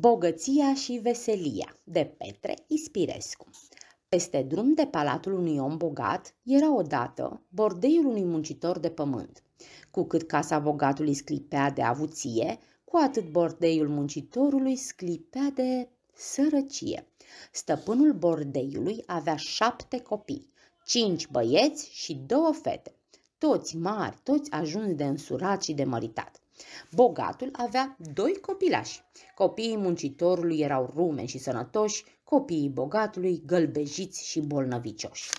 Bogăția și veselia de Petre Ispirescu Peste drum de palatul unui om bogat era odată bordeiul unui muncitor de pământ. Cu cât casa bogatului sclipea de avuție, cu atât bordeiul muncitorului sclipea de sărăcie. Stăpânul bordeiului avea șapte copii, cinci băieți și două fete, toți mari, toți ajunși de însurat și de măritat. Bogatul avea doi copilași. Copiii muncitorului erau rumeni și sănătoși, copiii bogatului gălbejiți și bolnăvicioși.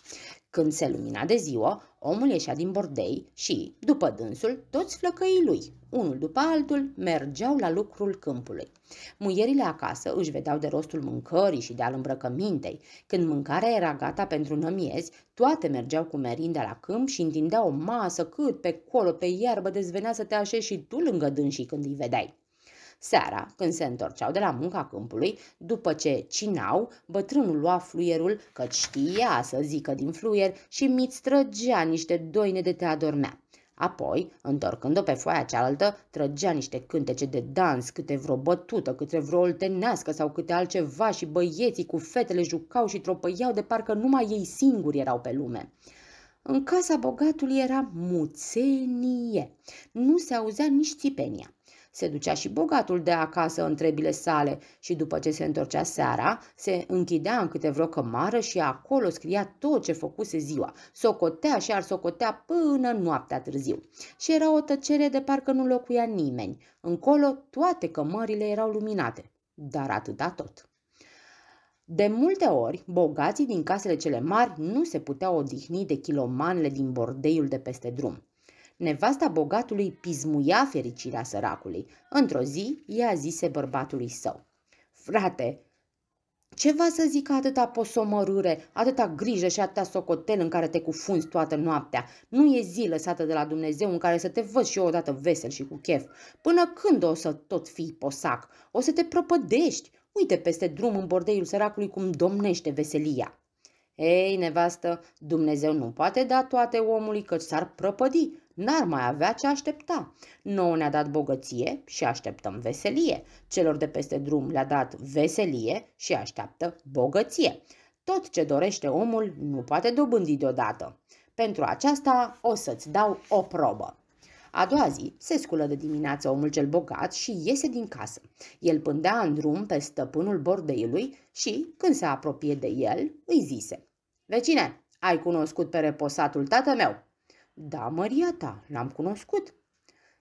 Când se lumina de ziua, Omul ieșea din bordei și, după dânsul, toți flăcăii lui, unul după altul, mergeau la lucrul câmpului. Muierile acasă își vedeau de rostul mâncării și de al îmbrăcămintei. Când mâncarea era gata pentru nămiezi, toate mergeau cu merinda la câmp și întindeau o masă cât pe colo, pe iarbă, dezvenea să te așezi și tu lângă dânsii când îi vedeai. Seara, când se întorceau de la munca câmpului, după ce cinau, bătrânul lua fluierul, că știa să zică din fluier și mi trăgea niște doine de te adormea. Apoi, întorcând-o pe foaia cealaltă, trăgea niște cântece de dans, câte vreo bătută, câte vreo oltenească sau câte altceva și băieții cu fetele jucau și tropăiau de parcă numai ei singuri erau pe lume. În casa bogatului era muțenie. Nu se auzea nici țipenia. Se ducea și bogatul de acasă în trebile sale și după ce se întorcea seara, se închidea în câte vreo cămară și acolo scria tot ce făcuse ziua. Socotea și ar socotea până noaptea târziu. Și era o tăcere de parcă nu locuia nimeni. Încolo toate cămările erau luminate, dar atâta tot. De multe ori, bogații din casele cele mari nu se puteau odihni de kilomanele din bordeiul de peste drum. Nevasta bogatului pismuia fericirea săracului. Într-o zi, ea zise bărbatului său. Frate, ce va să zică atâta posomărâre, atâta grijă și atâta socotel în care te cufunzi toată noaptea? Nu e zi lăsată de la Dumnezeu în care să te văd și eu odată vesel și cu chef. Până când o să tot fii posac? O să te propădești? Uite peste drum în bordeiul săracului cum domnește veselia. Ei, nevastă, Dumnezeu nu poate da toate omului căci s-ar prăpădi, n-ar mai avea ce aștepta. Nouă ne-a dat bogăție și așteptăm veselie. Celor de peste drum le-a dat veselie și așteaptă bogăție. Tot ce dorește omul nu poate dobândi deodată. Pentru aceasta o să-ți dau o probă. A doua zi se sculă de dimineață omul cel bogat și iese din casă. El pândea în drum pe stăpânul bordeiului și, când se apropie de el, îi zise Vecine, ai cunoscut pe reposatul tată meu? Da, măria ta, l-am cunoscut.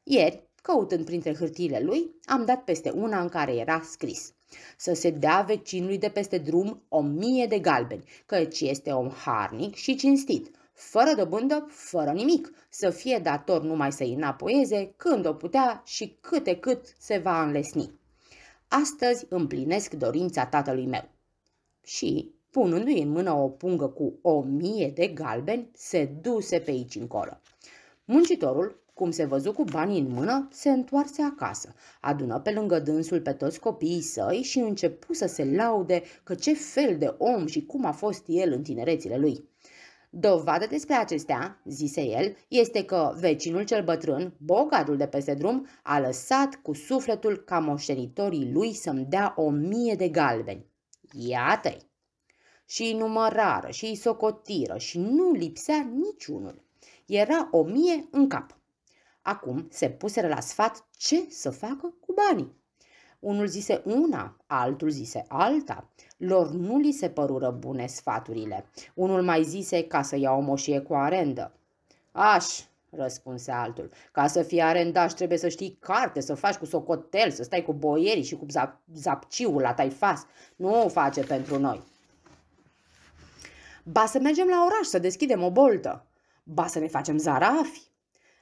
Ieri, căutând printre hârtiile lui, am dat peste una în care era scris să se dea vecinului de peste drum o mie de galbeni, căci este om harnic și cinstit, fără dobândă, fără nimic, să fie dator numai să-i înapoieze când o putea și câte cât se va înlesni. Astăzi împlinesc dorința tatălui meu. Și punându-i în mână o pungă cu o mie de galbeni, se duse pe aici încolo. Muncitorul, cum se văzu cu banii în mână, se întoarse acasă, adună pe lângă dânsul pe toți copiii săi și începu să se laude că ce fel de om și cum a fost el în tinerețile lui. Dovadă despre acestea, zise el, este că vecinul cel bătrân, bogatul de peste drum, a lăsat cu sufletul ca moștenitorii lui să-mi dea o mie de galbeni. Iată-i! și îi numărară și îi socotiră și nu lipsea niciunul. Era o mie în cap. Acum se puseră la sfat ce să facă cu banii. Unul zise una, altul zise alta. Lor nu li se părură bune sfaturile. Unul mai zise ca să ia o moșie cu arendă. Aș, răspunse altul, ca să fii arendaș trebuie să știi carte, să faci cu socotel, să stai cu boierii și cu zap- zapciul la taifas. Nu o face pentru noi. Ba să mergem la oraș să deschidem o boltă. Ba să ne facem zarafi.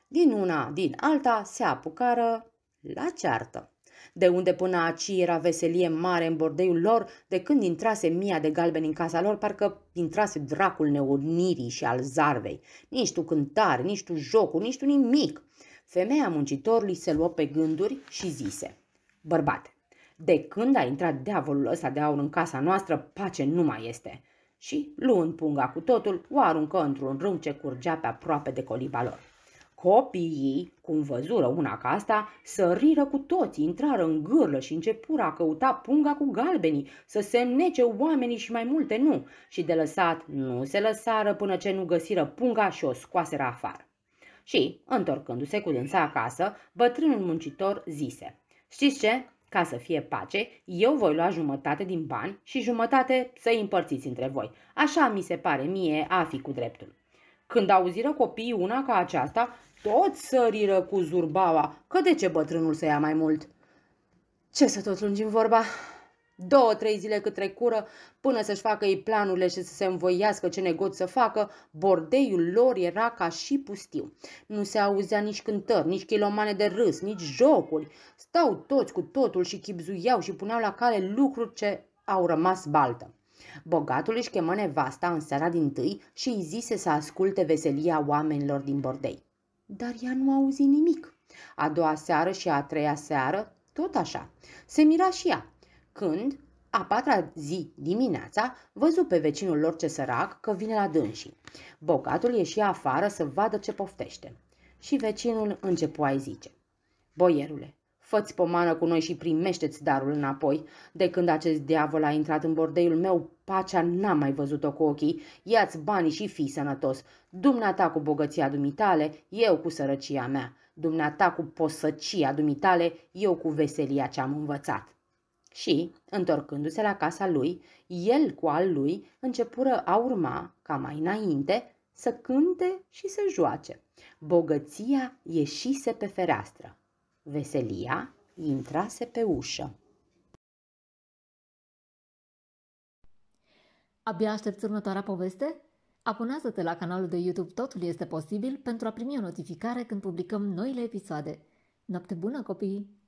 Din una, din alta, se apucară la ceartă. De unde până aci era veselie mare în bordeiul lor, de când intrase mia de galbeni în casa lor, parcă intrase dracul neunirii și al zarvei. Nici tu cântare, nici tu jocuri, nici tu nimic. Femeia muncitorului se luă pe gânduri și zise, Bărbate, de când a intrat diavolul ăsta de aur în casa noastră, pace nu mai este și, luând punga cu totul, o aruncă într-un râu ce curgea pe aproape de coliba lor. Copiii, cum văzură una ca asta, săriră cu toții, intrară în gârlă și începură a căuta punga cu galbenii, să se nece oamenii și mai multe nu, și de lăsat nu se lăsară până ce nu găsiră punga și o scoaseră afară. Și, întorcându-se cu dânsa acasă, bătrânul muncitor zise, Știți ce? Ca să fie pace, eu voi lua jumătate din bani și jumătate să-i împărțiți între voi. Așa mi se pare mie a fi cu dreptul. Când auziră copiii una ca aceasta, toți săriră cu zurbaua, că de ce bătrânul să ia mai mult? Ce să tot lungim vorba? Două-trei zile cât trecură, până să-și facă ei planurile și să se învoiască ce negoți să facă, bordeiul lor era ca și pustiu. Nu se auzea nici cântări, nici kilomane de râs, nici jocuri. Stau toți cu totul și chipzuiau și puneau la cale lucruri ce au rămas baltă. Bogatul își chemă nevasta în seara din tâi și îi zise să asculte veselia oamenilor din bordei. Dar ea nu auzi nimic. A doua seară și a treia seară, tot așa. Se mira și ea când, a patra zi dimineața, văzu pe vecinul lor ce sărac că vine la dânsii. Bogatul ieși afară să vadă ce poftește. Și vecinul începu a zice. Boierule, fă-ți pomană cu noi și primește-ți darul înapoi. De când acest diavol a intrat în bordeiul meu, pacea n-am mai văzut-o cu ochii. Ia-ți banii și fii sănătos. Dumneata cu bogăția dumitale, eu cu sărăcia mea. Dumneata cu posăcia dumitale, eu cu veselia ce am învățat. Și, întorcându-se la casa lui, el cu al lui începură a urma, ca mai înainte, să cânte și să joace. Bogăția ieșise pe fereastră. Veselia intrase pe ușă. Abia aștepți următoarea poveste? Abonează-te la canalul de YouTube Totul este posibil pentru a primi o notificare când publicăm noile episoade. Noapte bună, copii!